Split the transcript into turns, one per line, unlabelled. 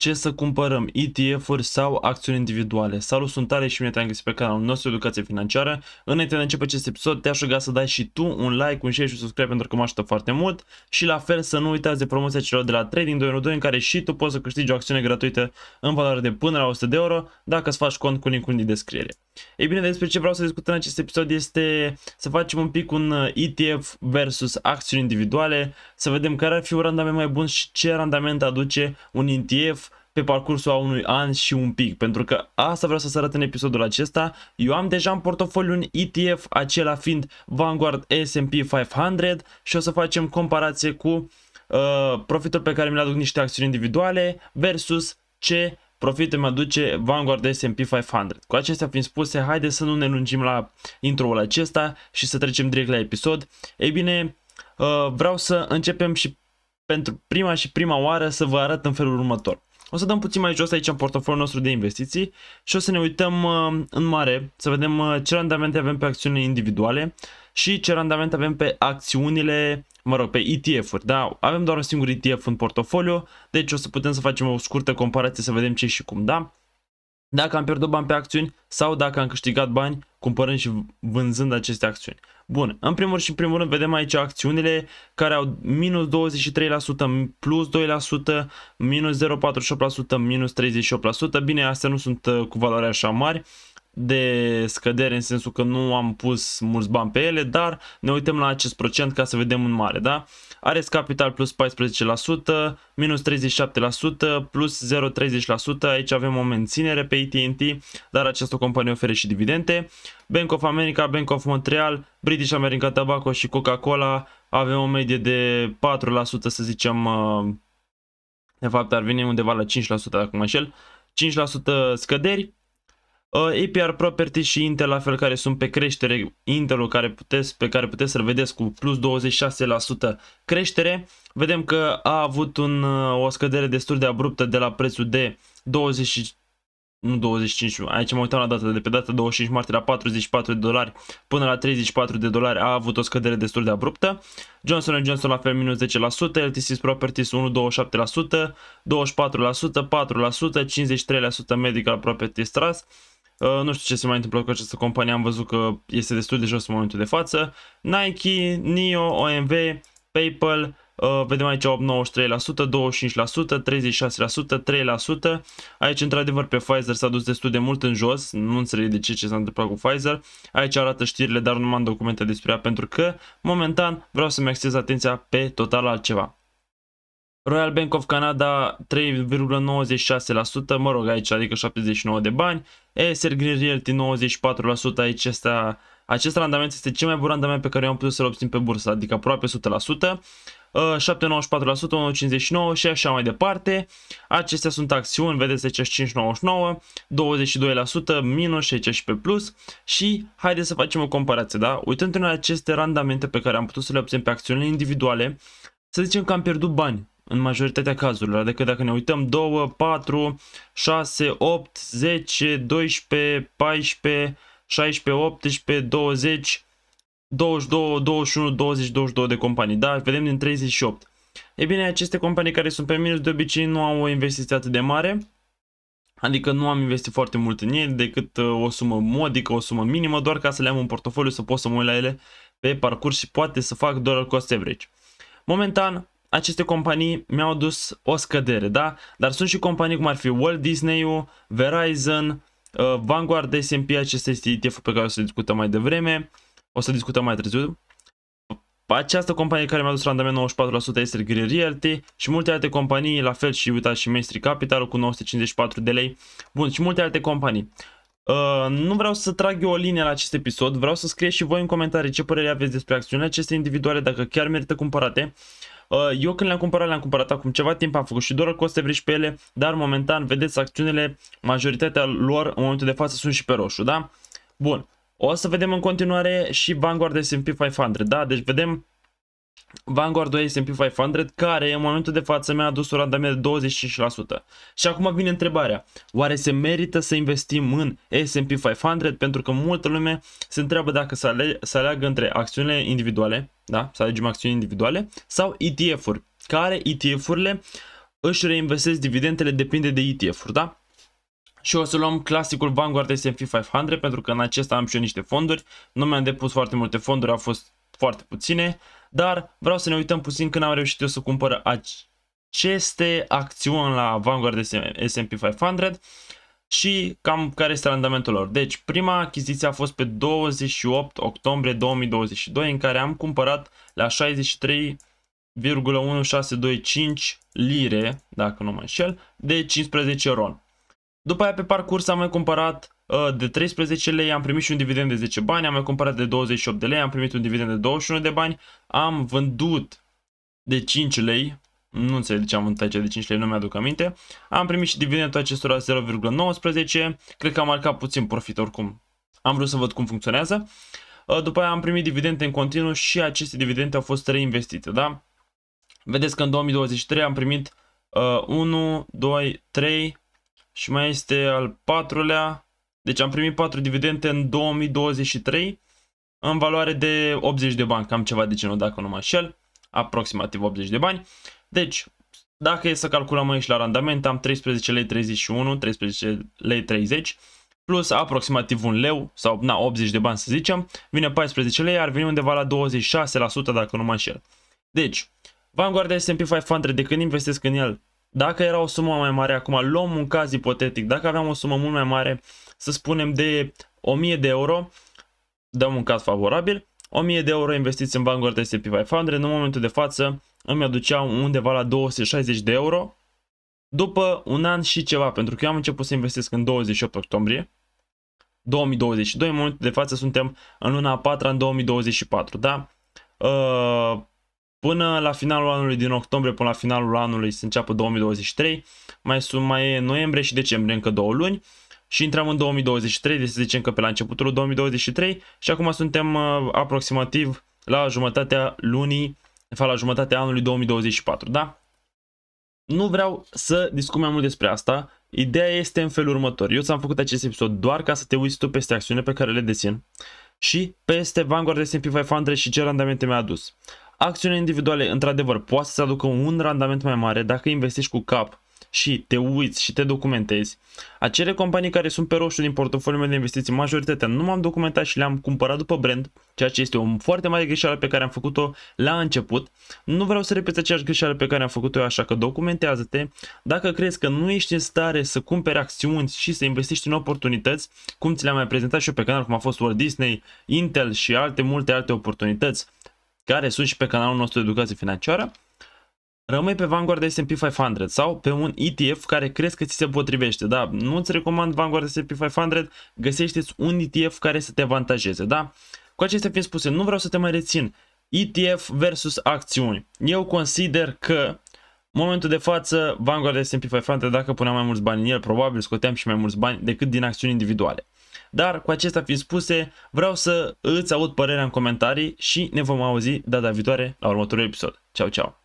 ce să cumpărăm, ETF-uri sau acțiuni individuale. Salut, sunt Tare și bine te-am găsit pe canalul nostru Educație Financiară. Înainte de a începe acest episod, te-aș ruga să dai și tu un like, un share și un subscribe pentru că mă ajută foarte mult și la fel să nu uitați de promoția celor de la Trading 212 în care și tu poți să câștigi o acțiune gratuită în valoare de până la 100 de euro dacă îți faci cont cu linkul din descriere. Ei bine, despre ce vreau să discut în acest episod este să facem un pic un uh, ETF versus acțiuni individuale, să vedem care ar fi un randament mai bun și ce randament aduce un ETF pe parcursul a unui an și un pic, pentru că asta vreau să arăt în episodul acesta. Eu am deja în portofoliu un ETF, acela fiind Vanguard S&P 500 și o să facem comparație cu uh, profitul pe care mi-l aduc niște acțiuni individuale versus ce profit îmi aduce Vanguard S&P 500. Cu acestea fiind spuse, haide să nu ne lungim la intro-ul acesta și să trecem direct la episod. Ei bine, uh, vreau să începem și pentru prima și prima oară să vă arăt în felul următor. O să dăm puțin mai jos aici în portofoliul nostru de investiții și o să ne uităm uh, în mare să vedem uh, ce randamente avem pe acțiunile individuale și ce randament avem pe acțiunile mă rog, pe ETF-uri, da? Avem doar un singur ETF în portofoliu, deci o să putem să facem o scurtă comparație să vedem ce și cum, da? Dacă am pierdut bani pe acțiuni sau dacă am câștigat bani cumpărând și vânzând aceste acțiuni. Bun, în primul și în primul rând vedem aici acțiunile care au minus 23%, plus 2%, minus 0,48%, minus 38%. Bine, astea nu sunt uh, cu valoare așa mari de scădere în sensul că nu am pus mulți bani pe ele, dar ne uităm la acest procent ca să vedem în mare, da? Are Capital plus 14%, minus 37%, plus 0,30%, aici avem o menținere pe AT&T, dar această companie oferă și dividende. Bank of America, Bank of Montreal, British American Tobacco și Coca-Cola avem o medie de 4%, să zicem, uh, de fapt ar veni undeva la 5% dacă mă înșel, 5% scăderi, Uh, APR Property și Intel la fel care sunt pe creștere, Intel care puteți, pe care puteți să-l vedeți cu plus 26% creștere, vedem că a avut un, uh, o scădere destul de abruptă de la prețul de 20, nu 25, aici mă uitam la data, de pe data 25 martie la 44 de dolari până la 34 de dolari a avut o scădere destul de abruptă. Johnson Johnson la fel minus 10%, LTC Properties 1,27%, 24%, 4%, 53% Medical Properties Trust, Uh, nu știu ce se mai întâmplă cu această companie, am văzut că este destul de jos în momentul de față. Nike, NIO, OMV, PayPal, Uh, vedem aici 8,93%, 25%, 36%, 3%. Aici, într-adevăr, pe Pfizer s-a dus destul de mult în jos. Nu înțeleg de ce ce s-a întâmplat cu Pfizer. Aici arată știrile, dar nu am documente despre ea pentru că, momentan, vreau să-mi accez atenția pe total altceva. Royal Bank of Canada 3,96%, mă rog aici adică 79 de bani, Acer Green Realty 94%, aici asta, acest randament este cel mai bun randament pe care eu am putut să-l obțin pe bursă, adică aproape 100%. 7,94%, 1,59% și așa mai departe. Acestea sunt acțiuni, vedeți aici 5,99%, 22% minus și și pe plus. Și haideți să facem o comparație, da? Uitându-ne la aceste randamente pe care am putut să le obțin pe acțiunile individuale, să zicem că am pierdut bani în majoritatea cazurilor. Adică dacă ne uităm 2, 4, 6, 8, 10, 12, 14, 16, 18, 20, 22, 21, 20, 22 de companii. Da, vedem din 38. E bine, aceste companii care sunt pe minus de obicei nu au o investiție atât de mare. Adică nu am investit foarte mult în ele decât uh, o sumă modică, o sumă minimă, doar ca să le am un portofoliu să pot să mă uit la ele pe parcurs și poate să fac doar cost average. Momentan aceste companii mi-au dus o scădere, da? Dar sunt și companii cum ar fi Walt Disney-ul, Verizon, uh, Vanguard S&P, acesta este ETF-ul pe care o să discutăm mai devreme, o să discutăm mai târziu. Această companie care mi-a dus randament 94% este Green Realty și multe alte companii, la fel și uitați și Mainstream Capital cu 954 de lei. Bun, și multe alte companii. Uh, nu vreau să trag eu o linie la acest episod, vreau să scrieți și voi în comentarii ce părere aveți despre acțiunile acestei individuale, dacă chiar merită cumpărate. Uh, Uh, eu când le-am cumpărat, le-am cumpărat acum ceva timp, am făcut și doar cost average pe ele, dar momentan, vedeți, acțiunile, majoritatea lor în momentul de față sunt și pe roșu, da? Bun, o să vedem în continuare și Vanguard S&P 500, da? Deci vedem Vanguard 2 S&P 500 care în momentul de față mi-a adus o randament de 25%. Și acum vine întrebarea, oare se merită să investim în S&P 500? Pentru că multă lume se întreabă dacă să, ale- să aleagă între acțiunile individuale, da? să alegem acțiuni individuale, sau ETF-uri, care ETF-urile își reinvestesc dividendele depinde de ETF-uri, da? Și o să luăm clasicul Vanguard S&P 500 pentru că în acesta am și eu niște fonduri, nu mi-am depus foarte multe fonduri, a fost foarte puține, dar vreau să ne uităm puțin când am reușit eu să cumpăr aceste acțiuni la Vanguard S&P 500 și cam care este randamentul lor. Deci prima achiziție a fost pe 28 octombrie 2022 în care am cumpărat la 63,1625 lire, dacă nu mă înșel, de 15 ron. După aia pe parcurs am mai cumpărat Uh, de 13 lei, am primit și un dividend de 10 bani, am mai cumpărat de 28 de lei, am primit un dividend de 21 de bani, am vândut de 5 lei, nu înțeleg de ce am vândut aici de 5 lei, nu mi-aduc aminte, am primit și dividendul acestora 0,19, cred că am marcat puțin profit oricum, am vrut să văd cum funcționează, uh, după aia am primit dividende în continuu și aceste dividende au fost reinvestite, da? Vedeți că în 2023 am primit uh, 1, 2, 3 și mai este al patrulea, deci am primit 4 dividende în 2023 în valoare de 80 de bani, cam ceva de genul, dacă nu mă înșel, aproximativ 80 de bani. Deci, dacă e să calculăm aici la randament, am 13 lei 31, 13 lei 30, plus aproximativ un leu sau na, 80 de bani să zicem, vine 14 lei, ar veni undeva la 26% dacă nu mă înșel. Deci, Vanguard S&P 500 de când investesc în el, dacă era o sumă mai mare, acum luăm un caz ipotetic, dacă aveam o sumă mult mai mare, să spunem, de 1000 de euro, dăm un caz favorabil, 1000 de euro investiți în Vanguard S&P 500, în momentul de față îmi aduceau undeva la 260 de euro, după un an și ceva, pentru că eu am început să investesc în 28 octombrie 2022, în momentul de față suntem în luna a patra în 2024, da? Uh, până la finalul anului din octombrie, până la finalul anului se înceapă 2023, mai sunt mai e noiembrie și decembrie, încă două luni și intrăm în 2023, deci să zicem că pe la începutul 2023 și acum suntem uh, aproximativ la jumătatea lunii, de fapt la jumătatea anului 2024, da? Nu vreau să discut mai mult despre asta, ideea este în felul următor. Eu ți-am făcut acest episod doar ca să te uiți tu peste acțiune pe care le dețin și peste Vanguard S&P 500 și ce randamente mi-a adus. Acțiunile individuale, într-adevăr, poate să aducă un randament mai mare dacă investești cu cap și te uiți și te documentezi, acele companii care sunt pe roșu din portofoliul meu de investiții, majoritatea nu m-am documentat și le-am cumpărat după brand, ceea ce este o foarte mare greșeală pe care am făcut-o la început. Nu vreau să repet aceeași greșeală pe care am făcut-o eu, așa că documentează-te. Dacă crezi că nu ești în stare să cumperi acțiuni și să investești în oportunități, cum ți le-am mai prezentat și eu pe canal, cum a fost Walt Disney, Intel și alte multe alte oportunități, care sunt și pe canalul nostru de educație financiară, Rămâi pe Vanguard S&P 500 sau pe un ETF care crezi că ți se potrivește, da? Nu ți recomand Vanguard S&P 500, găsește-ți un ETF care să te avantajeze, da? Cu acestea fiind spuse, nu vreau să te mai rețin. ETF versus acțiuni. Eu consider că momentul de față, Vanguard S&P 500, dacă puneam mai mulți bani în el, probabil scoteam și mai mulți bani decât din acțiuni individuale. Dar cu acestea fiind spuse, vreau să îți aud părerea în comentarii și ne vom auzi data viitoare la următorul episod. Ceau, ceau!